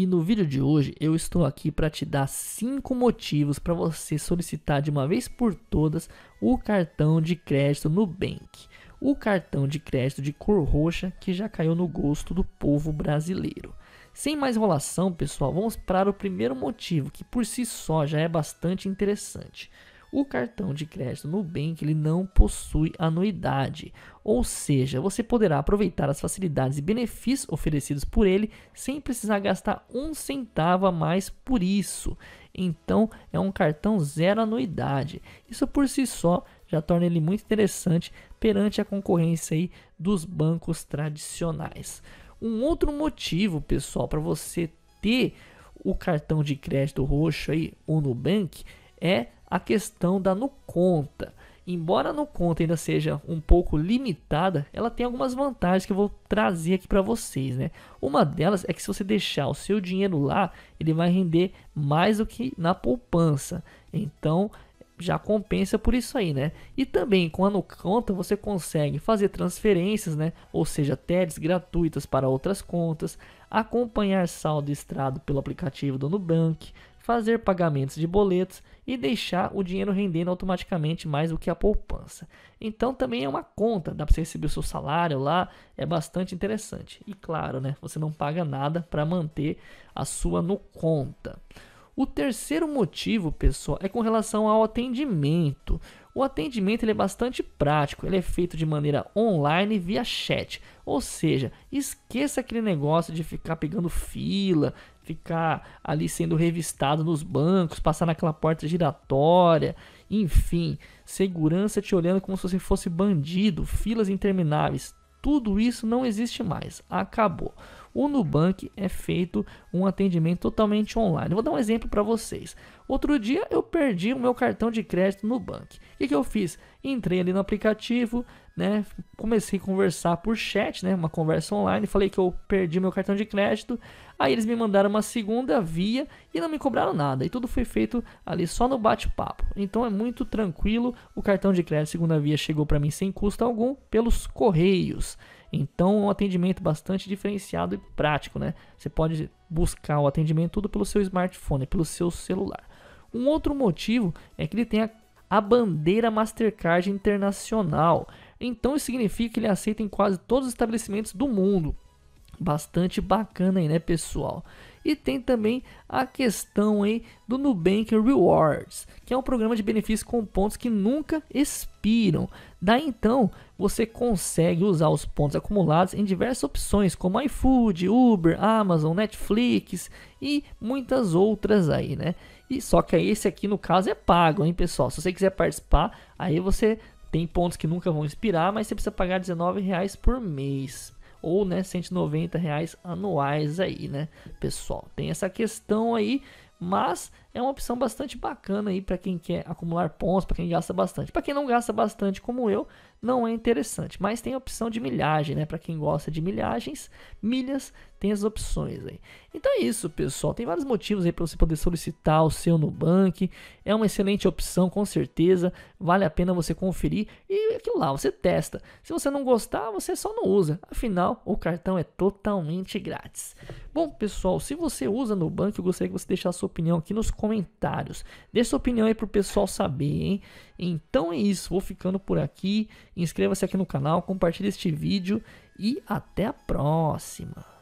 E no vídeo de hoje eu estou aqui para te dar 5 motivos para você solicitar de uma vez por todas o cartão de crédito Nubank. O cartão de crédito de cor roxa que já caiu no gosto do povo brasileiro. Sem mais enrolação, pessoal, vamos para o primeiro motivo, que por si só já é bastante interessante. O cartão de crédito Nubank ele não possui anuidade, ou seja, você poderá aproveitar as facilidades e benefícios oferecidos por ele sem precisar gastar um centavo a mais por isso. Então, é um cartão zero anuidade. Isso por si só já torna ele muito interessante perante a concorrência aí dos bancos tradicionais. Um outro motivo, pessoal, para você ter o cartão de crédito roxo aí, o Nubank, é a questão da Nuconta. Embora a Nuconta ainda seja um pouco limitada, ela tem algumas vantagens que eu vou trazer aqui para vocês, né? Uma delas é que se você deixar o seu dinheiro lá, ele vai render mais do que na poupança. Então, já compensa por isso aí, né? E também com a NuConta você consegue fazer transferências, né? Ou seja, TEDs gratuitas para outras contas, acompanhar saldo estrado pelo aplicativo do Nubank, fazer pagamentos de boletos e deixar o dinheiro rendendo automaticamente mais do que a poupança. Então também é uma conta, dá para você receber o seu salário lá, é bastante interessante. E claro, né, você não paga nada para manter a sua no conta. O terceiro motivo, pessoal, é com relação ao atendimento. O atendimento ele é bastante prático, ele é feito de maneira online via chat. Ou seja, esqueça aquele negócio de ficar pegando fila, ficar ali sendo revistado nos bancos, passar naquela porta giratória, enfim, segurança te olhando como se você fosse bandido, filas intermináveis. Tudo isso não existe mais, acabou. O Nubank é feito um atendimento totalmente online. vou dar um exemplo para vocês. Outro dia eu perdi o meu cartão de crédito no Nubank. O que, que eu fiz? Entrei ali no aplicativo, né? Comecei a conversar por chat, né? Uma conversa online. Falei que eu perdi meu cartão de crédito. Aí eles me mandaram uma segunda via e não me cobraram nada. E tudo foi feito ali só no bate-papo. Então é muito tranquilo. O cartão de crédito segunda via chegou para mim sem custo algum pelos correios. Então, um atendimento bastante diferenciado e prático, né? Você pode buscar o atendimento tudo pelo seu smartphone, pelo seu celular. Um outro motivo é que ele tem a a bandeira Mastercard Internacional. Então isso significa que ele aceita em quase todos os estabelecimentos do mundo. Bastante bacana aí, né, pessoal? E tem também a questão aí do Nubank Rewards, que é um programa de benefícios com pontos que nunca expiram. Daí então, você consegue usar os pontos acumulados em diversas opções, como iFood, Uber, Amazon, Netflix e muitas outras aí, né? E só que esse aqui no caso é pago, hein, pessoal? Se você quiser participar, aí você tem pontos que nunca vão expirar, mas você precisa pagar R$19 por mês ou né, 190 reais anuais aí, né, pessoal? Tem essa questão aí mas é uma opção bastante bacana aí para quem quer acumular pontos, para quem gasta bastante. Para quem não gasta bastante como eu, não é interessante, mas tem a opção de milhagem, né? Para quem gosta de milhagens, milhas tem as opções aí. Então é isso, pessoal. Tem vários motivos aí para você poder solicitar o seu Nubank. É uma excelente opção, com certeza. Vale a pena você conferir e aquilo lá, você testa. Se você não gostar, você só não usa. Afinal, o cartão é totalmente grátis. Bom, pessoal, se você usa Nubank, eu gostaria que você deixasse sua opinião aqui nos comentários. Deixe sua opinião aí pro pessoal saber, hein? Então é isso, vou ficando por aqui. Inscreva-se aqui no canal, compartilhe este vídeo e até a próxima.